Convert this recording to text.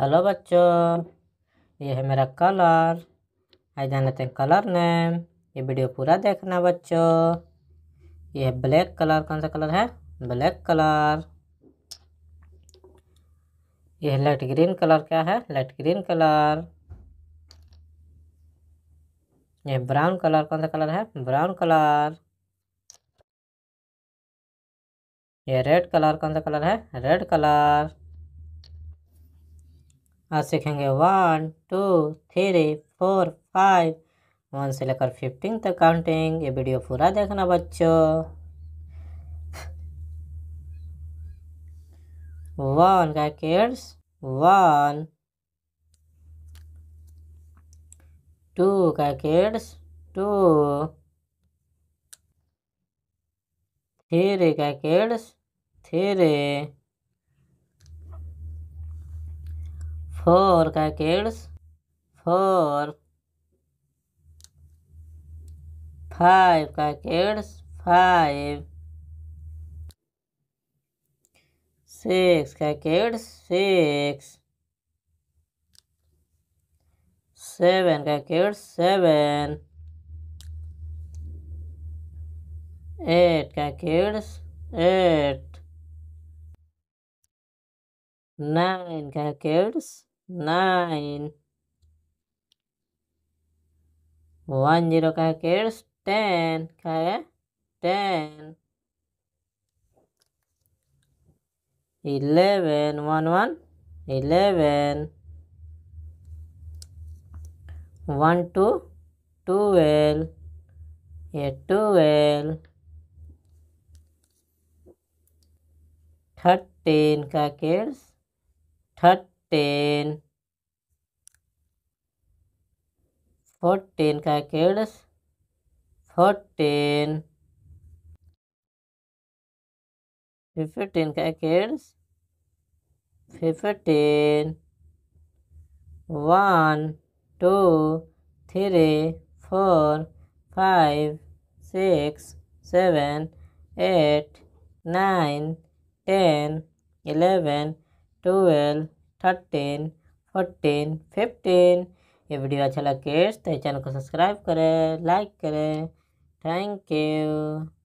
hello बच्चों ये है मेरा कलर आई जान लेते हैं कलर नेम ये वीडियो पूरा देखना बच्चों ये है ब्लैक कलर कौन सा कलर है ब्लैक कलर यह लाइट ग्रीन कलर क्या है लाइट ग्रीन कलर यह ब्राउन कलर कौन सा कलर है ब्राउन कलर यह रेड कलर कौन सा कलर है रेड कलर आज सीखेंगे one two three four five one से लेकर फिफ्टीन तक काउंटिंग ये वीडियो पूरा देखना बच्चों वन का किड्स वन टू का किड्स टू थ्री का kids three four crickets, four, five crickets, five, six crickets, six, seven crickets, seven, eight crickets, eight, nine crickets, one zero का cares ten का है ten eleven one one eleven one two twelve ये twelve thirteen का cares थर्ट fourteen fourteen का kids fourteen fifteen का kids fifteen one two three four five six seven eight nine ten eleven twelve thirteen fourteen fifteen ये video अच्छा लगे तो channel को सब्सक्राइब करें लाइक करें थैंक यू